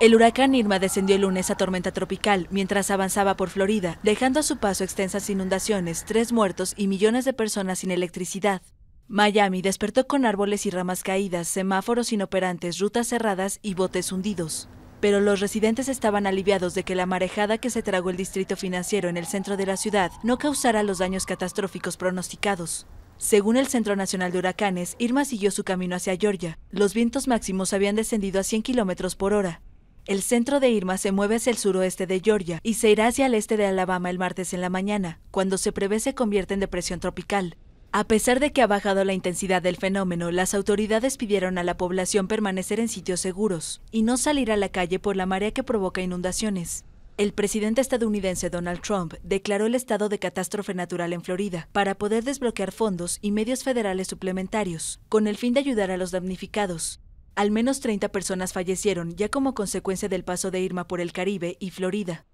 El huracán Irma descendió el lunes a tormenta tropical mientras avanzaba por Florida, dejando a su paso extensas inundaciones, tres muertos y millones de personas sin electricidad. Miami despertó con árboles y ramas caídas, semáforos inoperantes, rutas cerradas y botes hundidos. Pero los residentes estaban aliviados de que la marejada que se tragó el distrito financiero en el centro de la ciudad no causara los daños catastróficos pronosticados. Según el Centro Nacional de Huracanes, Irma siguió su camino hacia Georgia. Los vientos máximos habían descendido a 100 kilómetros por hora, el centro de Irma se mueve hacia el suroeste de Georgia y se irá hacia el este de Alabama el martes en la mañana, cuando se prevé se convierte en depresión tropical. A pesar de que ha bajado la intensidad del fenómeno, las autoridades pidieron a la población permanecer en sitios seguros y no salir a la calle por la marea que provoca inundaciones. El presidente estadounidense Donald Trump declaró el estado de catástrofe natural en Florida para poder desbloquear fondos y medios federales suplementarios, con el fin de ayudar a los damnificados. Al menos 30 personas fallecieron ya como consecuencia del paso de Irma por el Caribe y Florida.